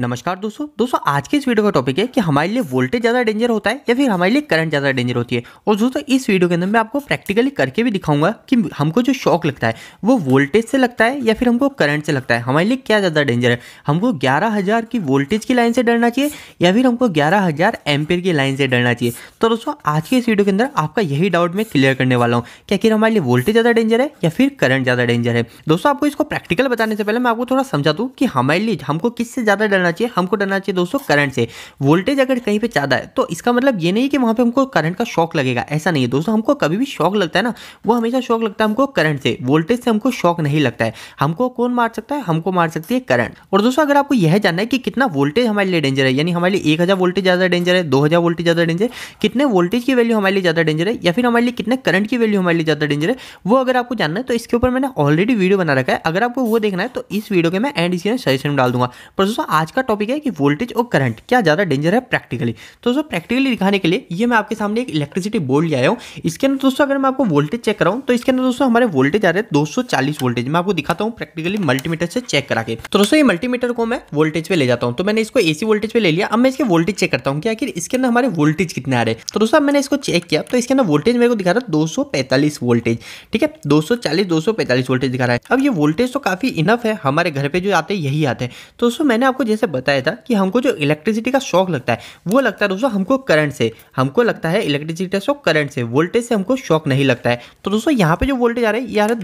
नमस्कार दोस्तों दोस्तों आज के इस वीडियो का टॉपिक है कि हमारे लिए वोल्टेज ज़्यादा डेंजर होता है या फिर हमारे लिए करंट ज़्यादा डेंजर होती है और दोस्तों इस वीडियो के अंदर मैं आपको प्रैक्टिकली करके भी दिखाऊंगा कि हमको जो शॉक लगता है वो वोल्टेज से लगता है या फिर हमको करंट से लगता है हमारे लिए क्या ज़्यादा डेंजर है हमको ग्यारह की वोल्टेज की लाइन से डरना चाहिए या फिर हमको ग्यारह हज़ार की लाइन से डरना चाहिए तो दोस्तों आज के इस वीडियो के अंदर आपका यही डाउट मैं क्लियर करने वाला हूँ कि हमारे लिए वोल्टेज ज़्यादा डेंजर है या फिर करंट ज़्यादा डेंजर है दोस्तों आपको इसको प्रैक्टिकल बताने से पहले मैं आपको थोड़ा समझा दूँ कि हमारे लिए हमको किससे ज़्यादा डरना डरना चाहिए हमको डरना चाहिए दोस्तों करंट से वोल्टेज अगर कहीं पर ज़्यादा है तो इसका मतलब ये नहीं कि वहां पर हमको करंट का शौक लगेगा ऐसा नहीं है दोस्तों हमको कभी भी शौक लगता है ना वो हमेशा शौक लगता है हमको करंट से वोल्टेज से हमको शौक नहीं लगता है हमको कौन मार सकता है हमको मार सकती है करंट और दोस्तों अगर आपको यह जानना है कि कितना वोल्टेज हमारे लिए डेंजर है यानी हमारे लिए एक हज़ार वोल्टेज ज़्यादा डेंजर है दो हज़ार वोल्टेज ज़्यादा डेंजर कितने वोल्टेज की वैल्यू हमारे लिए ज़्यादा डेंजर है या फिर हमारे लिए कितने करंट की वैल्यू हमारे लिए ज़्यादा डेंजर है वो अगर आपको जानना है तो इसके ऊपर मैंने ऑलरेडी वीडियो बना रखा है अगर आपको वो देखना है तो इस वीडियो के मैं एंड इसके सजेशन डाल दूंगा पर दोस्तों आज का टॉपिक है कि वोल्टेज और करंट क्या ज़्यादा डेंजर है प्रैक्टिकली तो दोस्तों प्रैक्टिकली दिखाने के लिए ये मैं आपके सामने एक इलेक्ट्रिसिटी बोर्ड ले आया हूँ इसके अंदर दोस्तों अगर मैं आपको वोल्टेज चेक कराऊँ तो इसके अंदर दोस्तों हमारे वोल्टेज आ रहे हैं दो वोल्टेज मैं आपको दिखाता हूँ प्रैक्टिकली मल्टीमीटर से चेक करा के तो दोस्तों ये मल्टीमीटर को मैं वोल्टेज पे ले जाता हूँ तो मैंने इसको एसी वोल्टेज पे ले लिया अब मैं इसके वोल्टेज चेक करता हूँ कि आखिर इसके अंदर हमारे वोल्टेज कितने आ रहे हैं तो दोस्तों मैंने इसको चेक किया तो इसके अंदर वोल्टेज मेरे को दिखा रहा है दो वोल्टेज ठीक है 240 245 वोल्टेज दिखा रहा है अब ये वोल्टेज तो काफी इनफ है हमारे घर पे जो आते हैं यही आते हैं तो दोस्तों मैंने आपको जैसे से बताया था कि हमको जो इलेक्ट्रिसिटी का शौक लगता है वो लगता है दोस्तों हमको करंट से हमको लगता है इलेक्ट्रिसिटी का शौक करंट से वोल्टेज से हमको शौक नहीं लगता है तो दोस्तों यहाँ पे जो वोल्टेज आ रहा है ये आ रहा है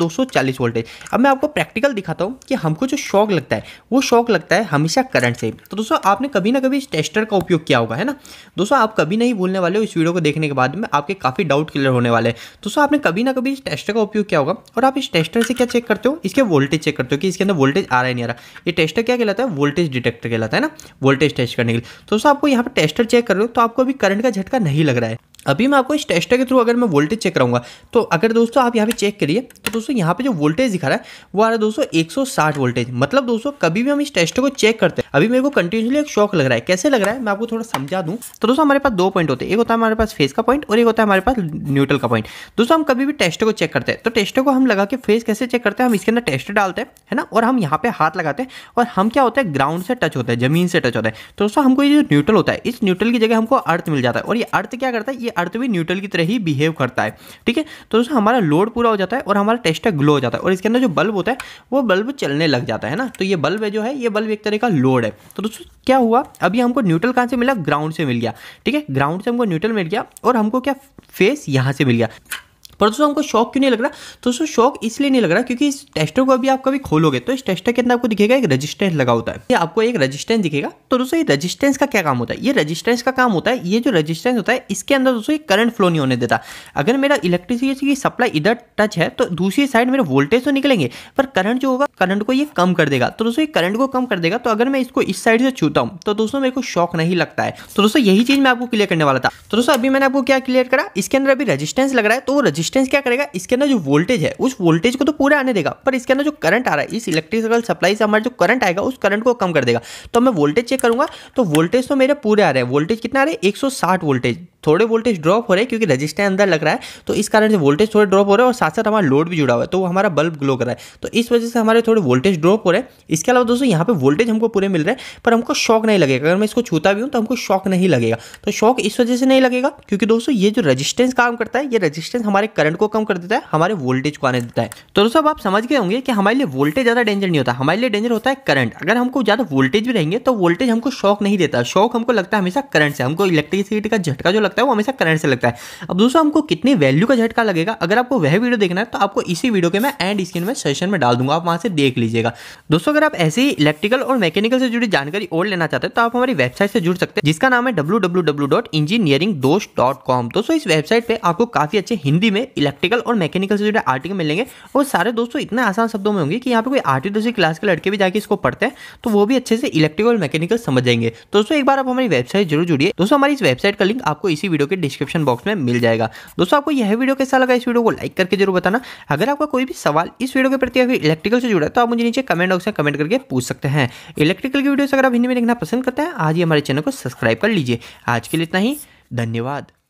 दो वोल्टेज अब मैं आपको प्रैक्टिकल दिखाता हूँ कि हमको जो शौक लगता है वो शौक लगता है हमेशा करंट से तो दोस्तों आपने कभी ना कभी इस टेस्टर का उपयोग किया होगा है ना दोस्तों आप कभी नहीं भूलने वाले हो इस वीडियो को देखने के बाद में आपके काफ़ी डाउट क्लियर होने वाले हैं दोस्तों आपने कभी ना कभी इस टेस्टर का उपयोग किया होगा और आप इस टेस्टर से क्या चेक करते हो इसके वोल्टेज चेक करते हो कि इसके अंदर वोल्टेज आ रहा है नहीं आ रहा ये टेस्टर क्या कहलाता है वोल्टेज डिटेक्टर कहलाता है ना वोल्टेज टेस्ट करने के लिए तो दोस्तों आपको यहाँ पर टेस्टर चेक कर रहे हो तो आपको अभी करंट का झटका नहीं लग रहा है अभी मैं आपको इस टेस्टर के थ्रू अगर मैं वोल्टेज चेक कराऊंगा तो अगर दोस्तों आप यहाँ पे चेक करिए तो दोस्तों यहाँ पे जो वोल्टेज दिखा रहा है वो आ रहा है दोस्तों 160 वोल्टेज मतलब दोस्तों कभी भी हम इस टेस्टर को चेक करते हैं अभी मेरे को कंटिन्यूसली एक शॉक लग रहा है कैसे लग रहा है मैं आपको थोड़ा समझा दूँ तो दोस्तों हमारे पास दो पॉइंट होते हैं एक होता है हमारे पास फेस का पॉइंट और एक होता है हमारे पास न्यूट्रल का पॉइंट दोस्तों हम कभी भी टेस्टर को चेक करते हैं तो टेस्टर को हम लगा के फेस कैसे चेक करते हैं हम इसके अंदर टेस्टर डालते हैं है ना और हम यहाँ पे हाथ लगाते हैं और हम क्या होता है ग्राउंड से टच होता है जमीन से टच होता है तो दोस्तों हमको ये जो न्यूट्रल होता है इस न्यूट्रल की जगह हमको अर्थ मिल जाता है और ये अर्थ क्या करता है ये अर्थ भी न्यूट्रल की तरह ही बिहेव करता है ठीक है तो दोस्तों हमारा लोड पूरा हो जाता है और हमारा टेस्टर ग्लो हो जाता है और इसके अंदर जो बल्ब होता है वो बल्ब चलने लग जाता है ना तो ये बल्ब जो है ये बल्ब एक तरह का लोड है तो दोस्तों क्या हुआ अभी हमको न्यूट्रल कहाँ से मिला ग्राउंड से मिल गया ठीक है ग्राउंड से हमको न्यूट्रल मिल गया और हमको क्या फेस यहाँ से मिल गया पर दोस्तों हमको शौक क्यों नहीं लग रहा तो दोस्तों शौक इसलिए नहीं लग रहा क्योंकि इस टेस्टर को अभी आप कभी खोलोगे तो इस टेस्टर के अंदर आपको दिखेगा एक रजिस्टेंस लगा होता है आपको एक रजिस्टेंस दिखेगा तो दोस्तों ये रजिस्टेंस का क्या काम होता है ये रजिस्टेंस का काम होता है ये जो रजिस्टेंस होता है इसके अंदर दोस्तों ये करंट फ्लो नहीं होने देता अगर मेरा इलेक्ट्रिसिटी की सप्लाई इधर टच है तो दूसरी साइड मेरे वोल्टेज तो निकलेंगे पर करंट जो होगा करंट को ये कम कर देगा तो दोस्तों ये करंट को कम कर देगा तो अगर मैं इसको इस साइड से छूता हूँ तो दोस्तों मेरे को शौक नहीं लगता है तो दोस्तों यही चीज मैं आपको क्लियर करने वाला था तो दोस्तों अभी मैंने आपको क्या क्लियर करा इसके अंदर अभी रजिस्टेंस लग रहा है तो वो रजिस्टेंस रेजिस्टेंस क्या करेगा इसके अंदर जो वोल्टेज है उस वोल्टेज को तो पूरा आने देगा पर इसके अंदर जो करंट आ रहा है इस इलेक्ट्रिकल सप्लाई से हमारा जो करंट आएगा उस करंट को कम कर देगा तो मैं वोल्टेज चेक करूंगा तो वोल्टेज तो मेरे पूरे आ रहे हैं वोल्टेज कितना आ रहा है एक वोल्टेज थोड़े वोल्टेज ड्रॉप हो रहे हैं क्योंकि रजिस्टर अंदर लग रहा है तो इस कारण से वोल्टेज थोड़े ड्रॉप हो रहे हैं और साथ साथ हमारा लोड भी जुड़ा हुआ है तो वो हमारा बल्ब ग्लो कर रहा है तो इस वजह से हमारे थोड़े वोल्टेज ड्रॉप हो रहे हैं इसके अलावा दोस्तों यहाँ पर वोल्टेज हमको पूरे मिल रहे हैं पर हमको शॉक नहीं लगेगा अगर मैं इसको छूता भी हूँ तो हमको शॉक नहीं लगेगा तो शॉक इस वजह से नहीं लगेगा क्योंकि दोस्तों ये जो रजिस्टेंस काम करता है ये रजिस्टेंस हमारे करंट को कम कर देता है हमारे वोल्टेज को आने देता है तो दोस्तों आप समझ गए होंगे कि हमारे लिए वोल्टेज ज़्यादा डेंजर नहीं होता हमारे लिए डेंजर होता है करंट अगर हमको ज़्यादा वोल्टेज भी रहेंगे तो वोल्टेज हमको शॉक नहीं देता शॉक हमको लगता है हमेशा करंट से हमको इलेक्ट्रिसिटी का झटका जो लगता लगता है वो हमेशा करंट से लगता है अब दोस्तों हमको कितनी वैल्यू का झटका लगेगा अगर आपको वह वीडियो देखना है तो आपको इसी वीडियो के मैं एंड स्क्रीन में सेशन में डाल दूंगा आप वहाँ से देख लीजिएगा दोस्तों अगर आप ऐसी इलेक्ट्रिकल और मैकेनिकल से जुड़ी जानकारी और लेना चाहते हैं तो आप हमारी वेबसाइट से जुड़ सकते हैं जिसका नाम है W W W dot engineering Dost dot com दोस्तों इस वेबसाइट पर आपको काफ़ी अच्छे हिंदी में इलेक्ट्रिकल और मैकेनिकल से जुड़े आर्टिकल मिलेंगे और सारे दोस्तों इतने आसान शब्दों में होंगे कि यहाँ पे कोई आठवीं दूसरी क्लास के लड़के भी जाके इसको पढ़ते हैं तो वो भी अच्छे से इलेक्ट्रिकल और मैकेनिकल समझ जाएंगे दोस्तों एक बार आप हमारी वेबसाइट जरूर जुड़िए दोस्तों हमारी इस वेबसाइट का लिंक आपको इस इसी वीडियो के डिस्क्रिप्शन बॉक्स में मिल जाएगा दोस्तों आपको यह वीडियो कैसा लगा इस वीडियो को लाइक करके जरूर बताना अगर आपका कोई भी सवाल इस वीडियो के प्रति अभी इलेक्ट्रिकल से जुड़ा है तो आप मुझे नीचे कमेंट बॉक्स में कमेंट करके पूछ सकते हैं इलेक्ट्रिकल की वीडियो अगर आप हिंदी में देखना पसंद करते हैं आज ही हमारे चैनल को सब्सक्राइब कर लीजिए आज के लिए इतना ही धन्यवाद